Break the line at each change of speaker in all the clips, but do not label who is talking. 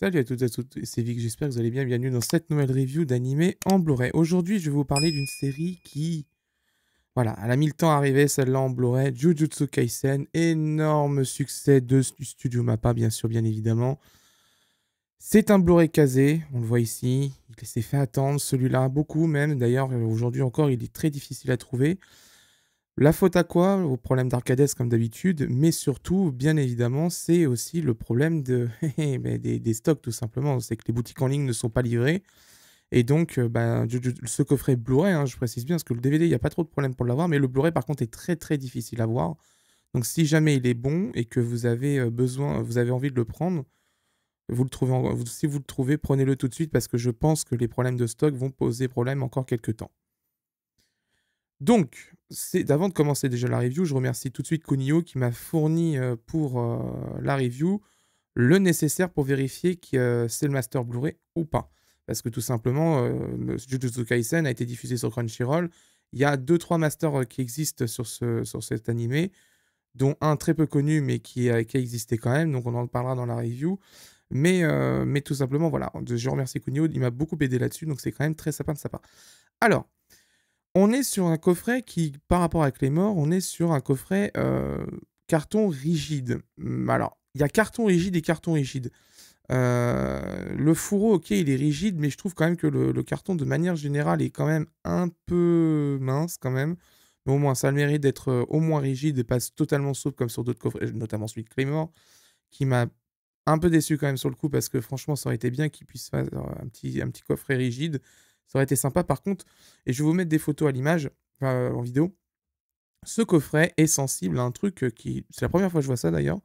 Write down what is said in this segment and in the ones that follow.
Salut à toutes et à toutes, c'est Vic, j'espère que vous allez bien, bienvenue dans cette nouvelle review d'animé en Blu-ray. Aujourd'hui, je vais vous parler d'une série qui... Voilà, elle a mis le temps à arriver, celle-là en Blu-ray, Jujutsu Kaisen, énorme succès de, du studio MAPPA, bien sûr, bien évidemment. C'est un Blu-ray casé, on le voit ici, il s'est fait attendre, celui-là, beaucoup même, d'ailleurs, aujourd'hui encore, il est très difficile à trouver. La faute à quoi Au problème d'Arcades comme d'habitude, mais surtout, bien évidemment, c'est aussi le problème de, eh, des, stocks tout simplement. C'est que les boutiques en ligne ne sont pas livrées. Et donc, euh, bah, ce coffret Blu-ray, hein, je précise bien, parce que le DVD, il n'y a pas trop de problème pour l'avoir, mais le Blu-ray, par contre, est très très difficile à voir. Donc, si jamais il est bon et que vous avez euh, besoin, vous avez envie de le prendre, vous le trouvez, si vous le trouvez, prenez-le tout de suite, parce que je pense que les problèmes de stock vont poser problème encore quelques temps. Donc, avant de commencer déjà la review, je remercie tout de suite Kunio qui m'a fourni euh, pour euh, la review le nécessaire pour vérifier que euh, c'est le master Blu-ray ou pas. Parce que tout simplement, Jujutsu Kaisen a été diffusé sur Crunchyroll. Il y a 2-3 masters qui existent sur, ce, sur cet animé, dont un très peu connu mais qui, qui a existé quand même, donc on en parlera dans la review. Mais, mais tout simplement, voilà, je remercie Kunio, il m'a beaucoup aidé là-dessus, donc c'est quand même très sympa de sa part. Alors, on est sur un coffret qui, par rapport à les on est sur un coffret euh, carton rigide. Hmm, alors, il y a carton rigide et carton rigide. Euh, le fourreau, ok, il est rigide, mais je trouve quand même que le, carton, de manière générale, est quand même un peu mince, quand même. Mais au moins, ça a le mérite d'être euh, au moins rigide et pas totalement souple, comme sur d'autres coffrets, notamment celui de Claymore, qui m'a un peu déçu quand même sur le coup, parce que franchement, ça aurait été bien qu'il puisse faire un petit, un petit coffret rigide ça aurait été sympa par contre, et je vais vous mettre des photos à l'image, en vidéo. Ce coffret est sensible à un truc euh, qui... C'est la première fois que je vois ça d'ailleurs.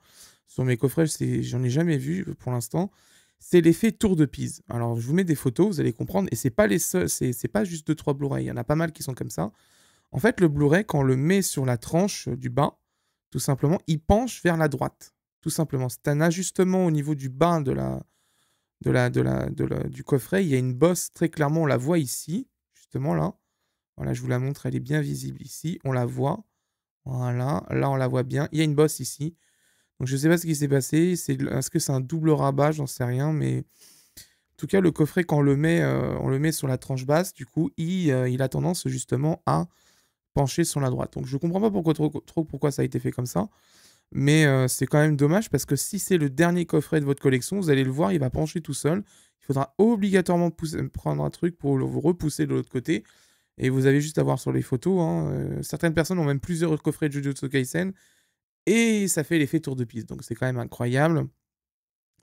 Sur mes coffrets, j'en ai jamais vu euh, pour l'instant. C'est l'effet tour de Pise. Alors je vous mets des photos, vous allez comprendre. Et c'est pas les seuls, c'est pas juste deux trois Blu-ray. Il y en a pas mal qui sont comme ça. En fait, le Blu-ray, quand on le met sur la tranche euh, du bas, tout simplement, il penche vers la droite. Tout simplement. C'est un ajustement au niveau du bain de la, du coffret, il y a une bosse, très clairement, on la voit ici, justement là. Voilà, je vous la montre, elle est bien visible ici, on la voit. Voilà, là on la voit bien. Il y a une bosse ici. Donc je ne sais pas ce qui s'est passé. Est-ce que c'est un double rabat J'en sais rien, mais... En tout cas, le coffret, quand on le met, euh, on le met sur la tranche basse, du coup, euh, il, a tendance justement à pencher sur la droite. Donc je ne comprends pas pourquoi, trop pourquoi ça a été fait comme ça. Mais euh, c'est quand même dommage parce que si c'est le dernier coffret de votre collection, vous allez le voir, il va pencher tout seul. Il faudra obligatoirement prendre un truc pour le repousser de l'autre côté. Et vous avez juste à voir sur les photos. Hein, euh, certaines personnes ont même plusieurs coffrets de Jujutsu Kaisen. Et ça fait l'effet tour de piste. Donc c'est quand même incroyable.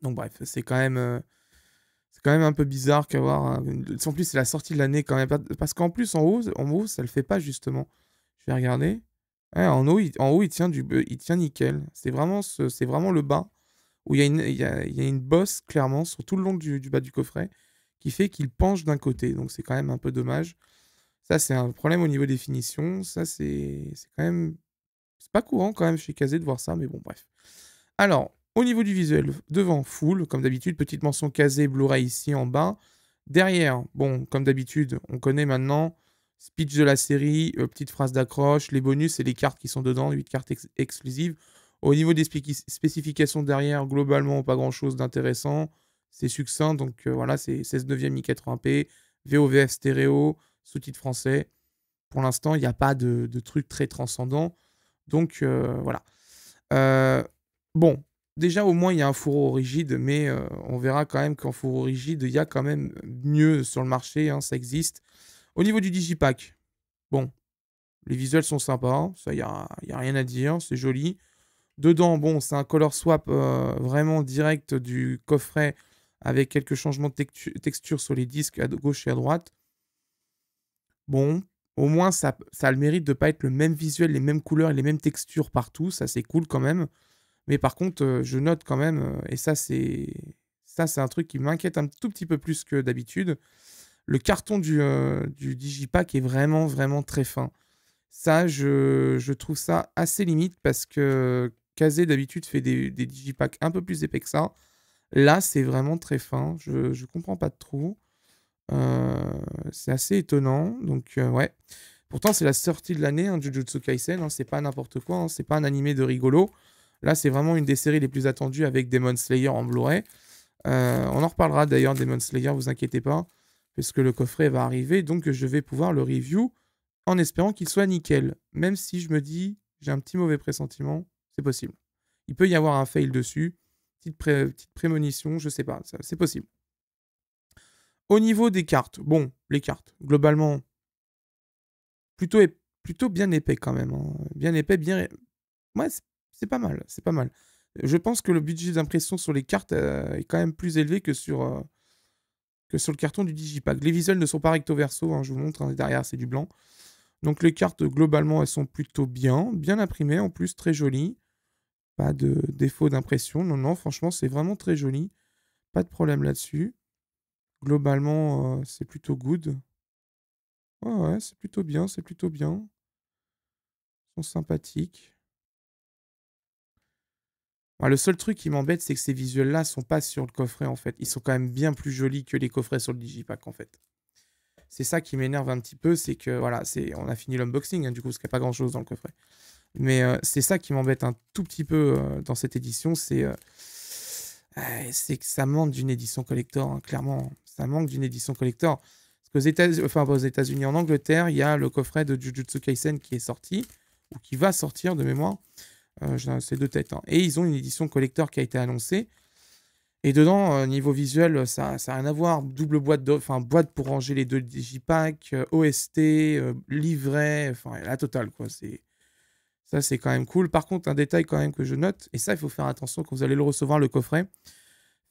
Donc bref, c'est quand même... Euh, c'est quand même un peu bizarre qu'avoir... Hein, en plus, c'est la sortie de l'année quand même. Parce qu'en plus, en haut, en haut, ça le fait pas justement. Je vais regarder en, haut, il, en il tient, du, il tient nickel. C'est vraiment, vraiment le bas où il y, a une, il, a, une, bosse, clairement, sur tout le long du, bas du coffret, qui fait qu'il penche d'un côté. Donc, c'est quand même un peu dommage. Ça, c'est un problème au niveau des finitions. Ça, c'est quand même... C'est pas courant quand même chez Casé de voir ça, mais bon, bref. Alors, au niveau du visuel, devant, full, comme d'habitude, petite mention Casé Blu-ray ici en bas. Derrière, bon, comme d'habitude, on connaît maintenant Speech de la série, euh, petite phrase d'accroche, les bonus et les cartes qui sont dedans, 8 cartes exclusives. Au niveau des spécifications derrière, globalement, pas grand-chose d'intéressant. C'est succinct, donc euh, voilà, c'est 16 9 i80p, VOVF stéréo, sous-titres français. Pour l'instant, il n'y a pas de, truc très transcendant. Donc euh, voilà. bon, déjà au moins il y a un fourreau rigide, mais on verra quand même qu'en fourreau rigide, il y a quand même mieux sur le marché, hein, ça existe. Au niveau du digipack, bon, les visuels sont sympas, hein, ça y a, a rien à dire, c'est joli. Dedans, bon, c'est un color swap euh, vraiment direct du coffret avec quelques changements de texture sur les disques à gauche et à droite. Bon, au moins ça, a le mérite de ne pas être le même visuel, les mêmes couleurs et les mêmes textures partout, ça c'est cool quand même. Mais par contre, euh, je note quand même, euh, et ça c'est ça c'est un truc qui m'inquiète un tout petit peu plus que d'habitude, le carton euh, du, Digipack est vraiment, vraiment très fin. Ça, je, trouve ça assez limite parce que Kazé, d'habitude, fait des, Digipacks un peu plus épais que ça. Là, c'est vraiment très fin. Je ne comprends pas trop. Euh, c'est assez étonnant. Donc, euh, ouais. Pourtant, c'est la sortie de l'année, hein, Jujutsu Kaisen. Ce hein. c'est pas n'importe quoi. Ce hein. c'est pas un animé de rigolo. Là, c'est vraiment une des séries les plus attendues avec Demon Slayer en Blu-ray. on en reparlera d'ailleurs, Demon Slayer, vous inquiétez pas que le coffret va arriver, donc je vais pouvoir le review en espérant qu'il soit nickel. Même si je me dis, j'ai un petit mauvais pressentiment, c'est possible. Il peut y avoir un fail dessus, petite, petite prémonition, je sais pas, c'est possible. Au niveau des cartes, bon, les cartes, globalement, plutôt, plutôt bien épais quand même. Hein. Bien épais, bien... Ouais, c'est pas mal, c'est pas mal. Je pense que le budget d'impression sur les cartes euh, est quand même plus élevé que sur, euh, que sur le carton du digipack. Les visuels ne sont pas recto verso, hein, je vous montre, hein, derrière c'est du blanc. Donc les cartes, globalement, elles sont plutôt bien, bien imprimées, en plus très jolies. Pas de défaut d'impression, non, non, franchement, c'est vraiment très joli. Pas de problème là-dessus. Globalement, euh, c'est plutôt good. Ouais, ouais, c'est plutôt bien, c'est plutôt bien. Ils sont sympathiques le seul truc qui m'embête, c'est que ces visuels-là sont pas sur le coffret, en fait. Ils sont quand même bien plus jolis que les coffrets sur le Digipack, en fait. C'est ça qui m'énerve un petit peu, c'est que, voilà, c'est on a fini l'unboxing, hein, du coup, ce qu'il n'y a pas grand-chose dans le coffret. Mais euh, c'est ça qui m'embête un tout petit peu euh, dans cette édition, c'est euh, c'est que ça manque d'une édition collector, hein, clairement. Ça manque d'une édition collector. Parce qu'aux états enfin, aux États-Unis, en Angleterre, il y a le coffret de Jujutsu Kaisen qui est sorti, ou qui va sortir de mémoire. Euh, c'est deux têtes. Hein. Et ils ont une édition collector qui a été annoncée. Et dedans, euh, niveau visuel, ça n'a rien à voir. Double boîte, enfin boîte pour ranger les deux digipacks, euh, OST, euh, livret, enfin la totale quoi. C'est ça, c'est quand même cool. Par contre, un détail quand même que je note, et ça, il faut faire attention quand vous allez le recevoir le coffret.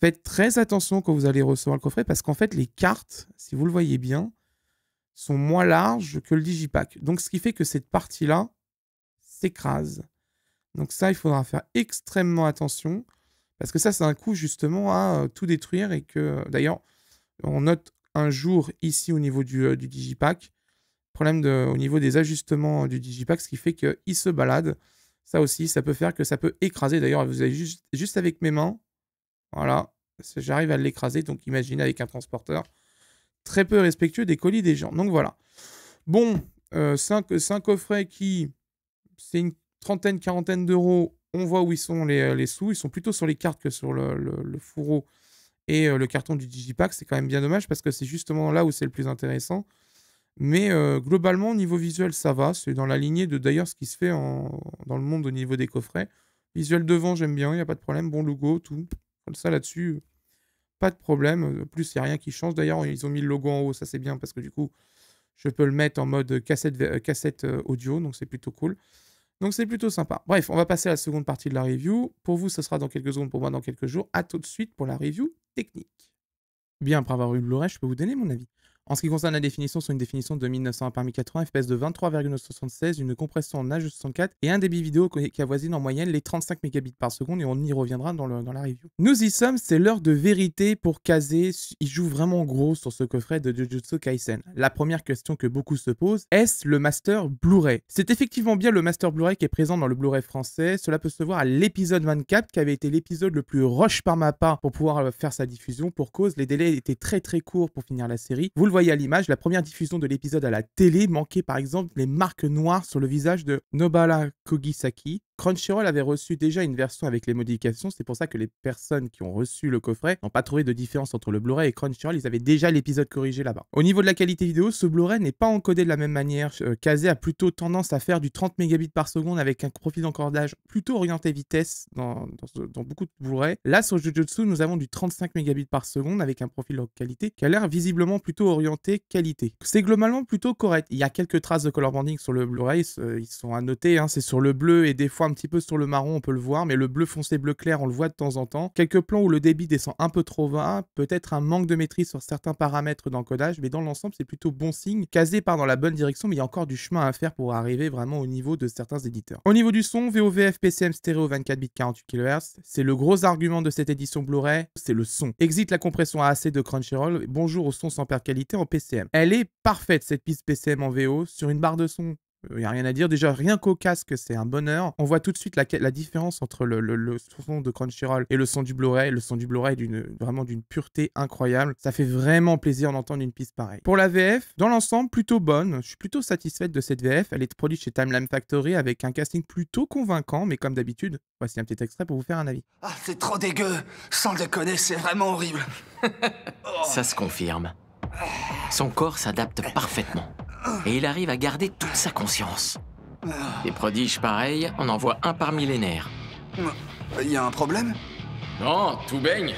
Faites très attention quand vous allez recevoir le coffret parce qu'en fait, les cartes, si vous le voyez bien, sont moins larges que le digipack. Donc, ce qui fait que cette partie-là s'écrase. Donc ça, il faudra faire extrêmement attention, parce que ça, c'est un coup justement à euh, tout détruire et que, euh, d'ailleurs, on note un jour ici au niveau du, euh, Digipack, problème au niveau des ajustements du Digipack, ce qui fait qu'il se balade. Ça aussi, ça peut faire que ça peut écraser. D'ailleurs, vous avez juste, juste avec mes mains, voilà, j'arrive à l'écraser. Donc imaginez avec un transporteur très peu respectueux des colis des gens. Donc voilà. Bon, 5 coffrets qui, c'est une trentaine, quarantaine d'euros, on voit où ils sont euh, les, sous. Ils sont plutôt sur les cartes que sur le, fourreau et euh, le carton du Digipack. C'est quand même bien dommage parce que c'est justement là où c'est le plus intéressant. Mais euh, globalement, au niveau visuel, ça va. C'est dans la lignée de d'ailleurs ce qui se fait dans le monde au niveau des coffrets. Visuel devant, j'aime bien, il n'y a pas de problème. Bon logo, tout. Comme ça, là-dessus, pas de problème. plus, il n'y a rien qui change. D'ailleurs, ils ont mis le logo en haut, ça c'est bien parce que du coup, je peux le mettre en mode cassette, cassette audio, donc c'est plutôt cool. Donc c'est plutôt sympa. Bref, on va passer à la seconde partie de la review. Pour vous, ce sera dans quelques secondes, pour moi dans quelques jours. À tout de suite pour la review technique. Bien, après avoir eu le je peux vous donner mon avis. En ce qui concerne la définition, c'est une définition de 1900 par 1080 fps de 23,76, une compression en 64 et un débit vidéo qui avoisine en moyenne les 35 mégabits par seconde et on y reviendra dans, le, dans la review. Nous y sommes, c'est l'heure de vérité pour Kazé. Il joue vraiment gros sur ce coffret de Jujutsu Kaisen. La première question que beaucoup se posent, est-ce le master Blu-ray C'est effectivement bien le master Blu-ray qui est présent dans le Blu-ray français. Cela peut se voir à l'épisode 24 qui avait été l'épisode le plus rush par ma part pour pouvoir euh, faire sa diffusion pour cause les délais étaient très très courts pour finir la série. Vous voyez à l'image, la première diffusion de l'épisode à la télé manquait par exemple les marques noires sur le visage de Nobala Kogisaki, Crunchyroll avait reçu déjà une version avec les modifications, c'est pour ça que les personnes qui ont reçu le coffret n'ont pas trouvé de différence entre le Blu-ray et Crunchyroll, ils avaient déjà l'épisode corrigé là-bas. Au niveau de la qualité vidéo, ce Blu-ray n'est pas encodé de la même manière, euh, a plutôt tendance à faire du 30 Mbps avec un profil d'encordage plutôt orienté vitesse dans, beaucoup de Blu-ray. Là sur Jujutsu, nous avons du 35 Mbps avec un profil de qualité qui a l'air visiblement plutôt orienté qualité. C'est globalement plutôt correct. Il y a quelques traces de color banding sur le Blu-ray, ils sont à noter, hein. c'est sur le bleu et des fois un petit peu sur le marron, on peut le voir, mais le bleu foncé, bleu clair, on le voit de temps en temps. Quelques plans où le débit descend un peu trop bas, peut-être un manque de maîtrise sur certains paramètres d'encodage, mais dans l'ensemble, c'est plutôt bon signe. Casé par dans la bonne direction, mais il y a encore du chemin à faire pour arriver vraiment au niveau de certains éditeurs. Au niveau du son, VOVF PCM stéréo 24 bits 48 kHz, c'est le gros argument de cette édition Blu-ray, c'est le son. Exit la compression AAC de Crunchyroll, bonjour au son sans perte qualité en PCM. Elle est parfaite cette piste PCM en VO, sur une barre de son il n'y a rien à dire. Déjà, rien qu'au casque, c'est un bonheur. On voit tout de suite la, différence entre le, son de Crunchyroll et le son du Blu-ray. Le son du Blu-ray est vraiment d'une pureté incroyable. Ça fait vraiment plaisir d'entendre une piste pareille. Pour la VF, dans l'ensemble, plutôt bonne. Je suis plutôt satisfaite de cette VF. Elle est produite chez Timeline Factory avec un casting plutôt convaincant, mais comme d'habitude, voici un petit extrait pour vous faire un avis. Ah, c'est trop dégueu Sans déconner, c'est vraiment horrible Ça se confirme. Son corps s'adapte parfaitement et il arrive à garder toute sa conscience. Des prodiges pareils, on en voit un par millénaire. Il y a un problème Non, tout baigne.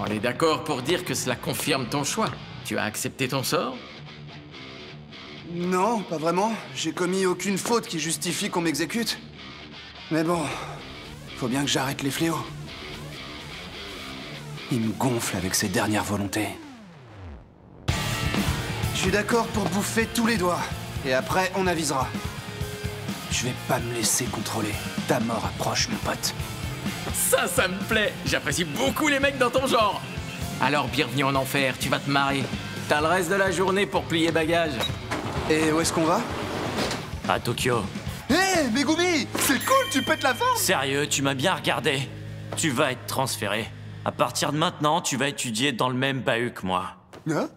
On est d'accord pour dire que cela confirme ton choix. Tu as accepté ton sort Non, pas vraiment. J'ai commis aucune faute qui justifie qu'on m'exécute. Mais bon, faut bien que j'arrête les fléaux. Il me gonfle avec ses dernières volontés. Je suis d'accord pour bouffer tous les doigts. Et après, on avisera. Je vais pas me laisser contrôler. Ta mort approche, mon pote. Ça, ça me plaît. J'apprécie beaucoup les mecs dans ton genre. Alors, bienvenue en enfer, tu vas te marrer. T'as le reste de la journée pour plier bagages. Et où est-ce qu'on va À Tokyo. Hé, hey, Megumi C'est cool, tu pètes la forme Sérieux, tu m'as bien regardé. Tu vas être transféré. À partir de maintenant, tu vas étudier dans le même bahut que moi. Hein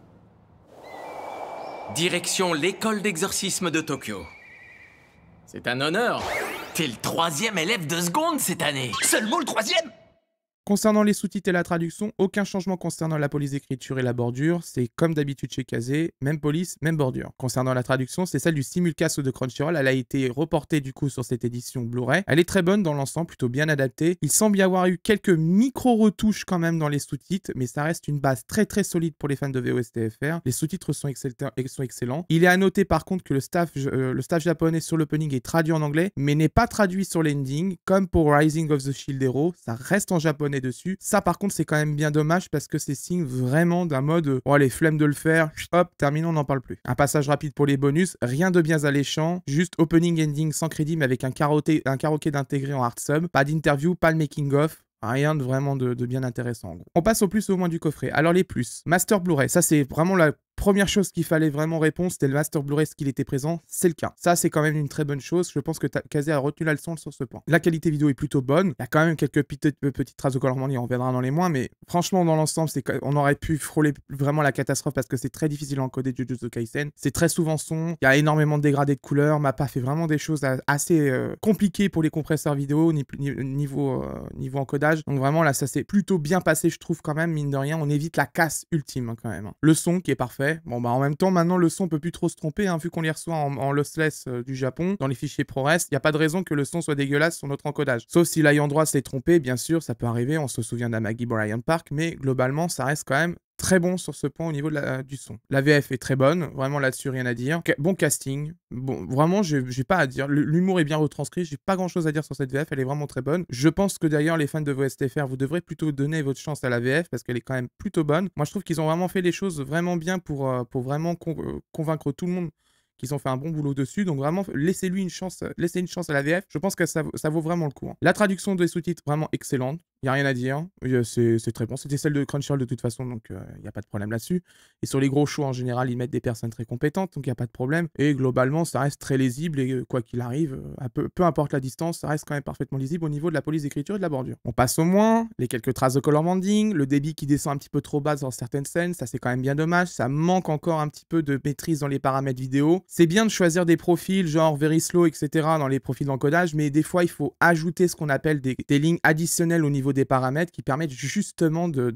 Direction l'école d'exorcisme de Tokyo. C'est un honneur. T'es le troisième élève de seconde cette année. Seulement le troisième Concernant les sous-titres et la traduction, aucun changement concernant la police d'écriture et la bordure. C'est comme d'habitude chez Kazé, même police, même bordure. Concernant la traduction, c'est celle du simulcast de Crunchyroll. Elle a été reportée du coup sur cette édition Blu-ray. Elle est très bonne dans l'ensemble, plutôt bien adaptée. Il semble y avoir eu quelques micro-retouches quand même dans les sous-titres, mais ça reste une base très très solide pour les fans de VOSTFR. Les sous-titres sont, excellents. Il est à noter par contre que le staff, euh, le staff japonais sur l'opening est traduit en anglais, mais n'est pas traduit sur l'ending. Comme pour Rising of the Shield Hero, ça reste en japonais dessus. Ça, par contre, c'est quand même bien dommage parce que c'est signe vraiment d'un mode euh, « Oh, les flemmes de le faire, hop, terminons, on n'en parle plus ». Un passage rapide pour les bonus, rien de bien alléchant, juste opening ending sans crédit mais avec un karaoké, un d'intégrer en hard sub, pas d'interview, pas le making of, Rien de vraiment de, bien intéressant. On passe au plus au moins du coffret. Alors les plus. Master Blu-ray, ça c'est vraiment la Première chose qu'il fallait vraiment répondre, c'était le master Blu-ray, ce qu'il était présent, c'est le cas. Ça, c'est quand même une très bonne chose. Je pense que Kazé a retenu la leçon sur ce point. La qualité vidéo est plutôt bonne. Il y a quand même quelques petites, traces de color money, on verra dans les mois, mais franchement, dans l'ensemble, on aurait pu frôler vraiment la catastrophe parce que c'est très difficile à encoder Jujutsu Kaisen. C'est très souvent son. Il y a énormément de dégradés de couleurs. Mappa fait vraiment des choses assez euh, compliquées pour les compresseurs vidéo niveau, euh, niveau encodage. Donc vraiment, là, ça s'est plutôt bien passé, je trouve quand même, mine de rien. On évite la casse ultime hein, quand même. Hein. Le son qui est parfait Bon, bah en même temps, maintenant, le son peut plus trop se tromper, hein, vu qu'on les reçoit en, lossless euh, du Japon, dans les fichiers ProRes. Il n'y a pas de raison que le son soit dégueulasse sur notre encodage. Sauf si l'ayant droit s'est trompé, bien sûr, ça peut arriver, on se souvient d'Amagi Brian Park, mais globalement, ça reste quand même très bon sur ce point au niveau du son. La VF est très bonne, vraiment là-dessus rien à dire. Bon casting, bon, vraiment j'ai pas à dire. L'humour est bien retranscrit, j'ai pas grand-chose à dire sur cette VF, elle est vraiment très bonne. Je pense que d'ailleurs les fans de VSTFR, vous devrez plutôt donner votre chance à la VF parce qu'elle est quand même plutôt bonne. Moi je trouve qu'ils ont vraiment fait les choses vraiment bien pour, euh, pour vraiment euh, convaincre tout le monde qu'ils ont fait un bon boulot dessus. Donc vraiment, laissez-lui une chance, laissez une chance à la VF. Je pense que ça, ça vaut vraiment le coup. Hein. La traduction des sous-titres, vraiment excellente a rien à dire. C'est très bon. C'était celle de Crunchyroll de toute façon, donc il euh, n'y a pas de problème là-dessus. Et sur les gros shows, en général, ils mettent des personnes très compétentes, donc il n'y a pas de problème. Et globalement, ça reste très lisible. Et euh, quoi qu'il arrive, euh, peu, importe la distance, ça reste quand même parfaitement lisible au niveau de la police d'écriture et de la bordure. On passe au moins, les quelques traces de color banding, le débit qui descend un petit peu trop bas dans certaines scènes, ça c'est quand même bien dommage. Ça manque encore un petit peu de maîtrise dans les paramètres vidéo. C'est bien de choisir des profils, genre very slow, etc., dans les profils d'encodage, mais des fois, il faut ajouter ce qu'on appelle des, des lignes additionnelles au niveau des paramètres qui permettent justement de,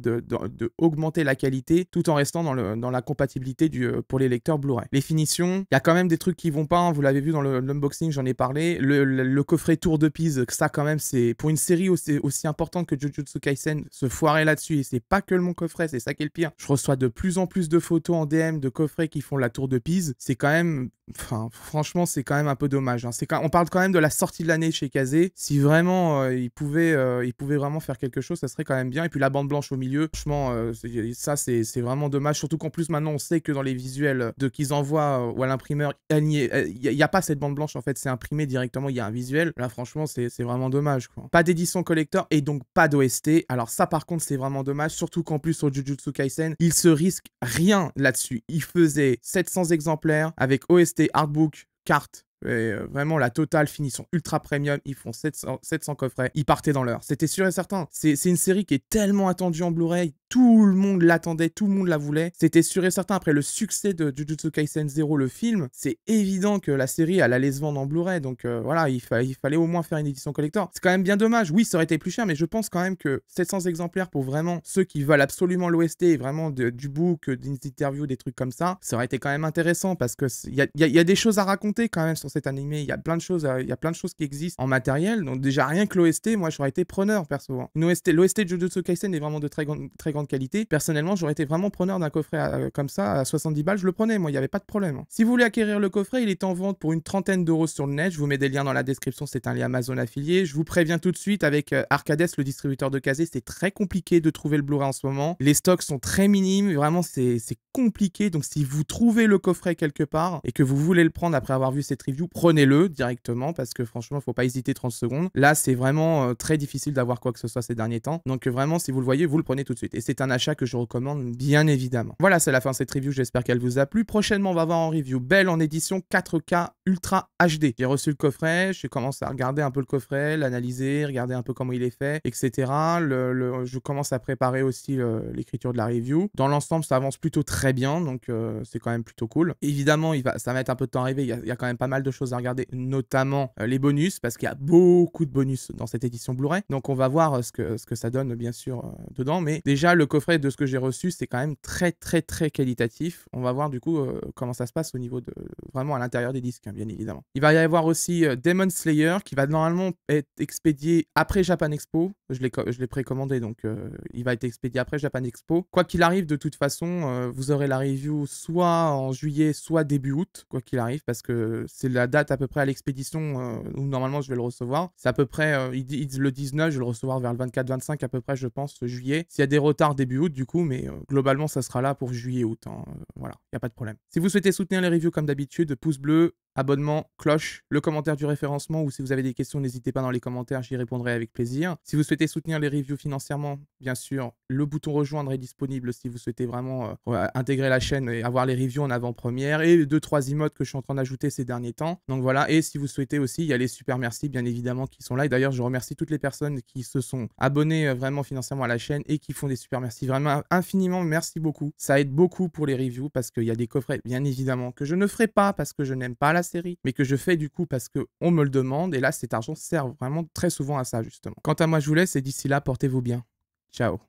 augmenter la qualité tout en restant dans, le, dans la compatibilité du, euh, pour les lecteurs Blu-ray. Les finitions, il y a quand même des trucs qui vont pas, hein, vous l'avez vu dans l'unboxing, j'en ai parlé. Le, coffret Tour de Pise, ça quand même, c'est pour une série aussi, aussi importante que Jujutsu Kaisen, se foirer là-dessus, et c'est pas que mon coffret, c'est ça qui est le pire. Je reçois de plus en plus de photos en DM de coffrets qui font la Tour de Pise, c'est quand même franchement, c'est quand même un peu dommage. Hein. On parle quand même de la sortie de l'année chez Kazé. Si vraiment euh, ils euh, il, pouvait, vraiment faire quelque chose, ça serait quand même bien. Et puis la bande blanche au milieu, franchement, euh, ça c'est vraiment dommage. Surtout qu'en plus maintenant on sait que dans les visuels de qu'ils envoient ou à l'imprimeur, il n'y a, pas cette bande blanche en fait. C'est imprimé directement, il y a un visuel. Là franchement, c'est vraiment dommage. Pas d'édition collector et donc pas d'OST. Alors ça par contre, c'est vraiment dommage. Surtout qu'en plus sur Jujutsu Kaisen, il se risque rien là-dessus. Il faisait 700 exemplaires avec OST Artbook, hardbook, carte, euh, vraiment, la totale finition ultra premium. Ils font 700, 700 coffrets. Ils partaient dans l'heure. C'était sûr et certain. C'est une série qui est tellement attendue en Blu-ray, tout le monde l'attendait, tout le monde la voulait. C'était sûr et certain. Après le succès de Jujutsu Kaisen 0, le film, c'est évident que la série, elle allait se vendre en Blu-ray. Donc euh, voilà, il, fallait au moins faire une édition collector. C'est quand même bien dommage. Oui, ça aurait été plus cher, mais je pense quand même que 700 exemplaires pour vraiment ceux qui veulent absolument l'OST et vraiment du book, des interviews, des trucs comme ça, ça aurait été quand même intéressant parce que il y a, des choses à raconter quand même sur cet animé. Il y a plein de choses, euh, il y plein de choses qui existent en matériel. Donc déjà rien que l'OST, moi j'aurais été preneur perso. Hein. L'OST de Jujutsu Kaisen est vraiment de très, très grande de qualité. Personnellement, j'aurais été vraiment preneur d'un coffret euh, comme ça à 70 balles, je le prenais, moi, il n'y avait pas de problème. Hein. Si vous voulez acquérir le coffret, il est en vente pour une trentaine d'euros sur le net. Je vous mets des liens dans la description, c'est un lien Amazon affilié. Je vous préviens tout de suite avec euh, Arcades, le distributeur de casés, c'est très compliqué de trouver le Blu-ray en ce moment. Les stocks sont très minimes, vraiment, c'est compliqué. Donc, si vous trouvez le coffret quelque part et que vous voulez le prendre après avoir vu cette review, prenez-le directement parce que franchement, il faut pas hésiter 30 secondes. Là, c'est vraiment euh, très difficile d'avoir quoi que ce soit ces derniers temps. Donc, vraiment, si vous le voyez, vous le prenez tout de suite. Et c'est un achat que je recommande bien évidemment. Voilà, c'est la fin de cette review, j'espère qu'elle vous a plu. Prochainement, on va voir en review Belle en édition 4K Ultra HD. J'ai reçu le coffret, je commence à regarder un peu le coffret, l'analyser, regarder un peu comment il est fait, etc. Le, le, je commence à préparer aussi euh, l'écriture de la review. Dans l'ensemble, ça avance plutôt très bien, donc euh, c'est quand même plutôt cool. Évidemment, il va, ça va être un peu de temps à il il y a quand même pas mal de choses à regarder, notamment euh, les bonus, parce qu'il y a beaucoup de bonus dans cette édition Blu-ray. Donc on va voir ce que, ce que ça donne, bien sûr, dedans. Mais déjà, le le coffret de ce que j'ai reçu, c'est quand même très, très, très qualitatif. On va voir du coup euh, comment ça se passe au niveau de vraiment à l'intérieur des disques, hein, bien évidemment. Il va y avoir aussi euh, Demon Slayer qui va normalement être expédié après Japan Expo. Je l'ai précommandé donc euh, il va être expédié après Japan Expo. Quoi qu'il arrive, de toute façon, vous aurez la review soit en juillet, soit début août, quoi qu'il arrive, parce que c'est la date à peu près à l'expédition où normalement je vais le recevoir. C'est à peu près le 19, je vais le recevoir vers le 24-25 à peu près, je pense, juillet. S'il y a des retards, début août du coup, mais euh, globalement ça sera là pour juillet-août. Hein, euh, voilà, il n'y a pas de problème. Si vous souhaitez soutenir les reviews comme d'habitude, pouce bleu, abonnement, cloche, le commentaire du référencement ou si vous avez des questions, n'hésitez pas dans les commentaires, j'y répondrai avec plaisir. Si vous souhaitez soutenir les reviews financièrement, bien sûr, le bouton rejoindre est disponible si vous souhaitez vraiment euh, intégrer la chaîne et avoir les reviews en avant-première et deux trois emotes que je suis en train d'ajouter ces derniers temps. Donc voilà, et si vous souhaitez aussi, il y a les super merci bien évidemment qui sont là et d'ailleurs, je remercie toutes les personnes qui se sont abonnées euh, vraiment financièrement à la chaîne et qui font des super merci vraiment infiniment, merci beaucoup. Ça aide beaucoup pour les reviews parce qu'il y a des coffrets bien évidemment que je ne ferai pas parce que je n'aime pas la série, mais que je fais du coup parce on me le demande. Et là, cet argent sert vraiment très souvent à ça, justement. Quant à moi, je vous laisse et d'ici là, portez-vous bien. Ciao.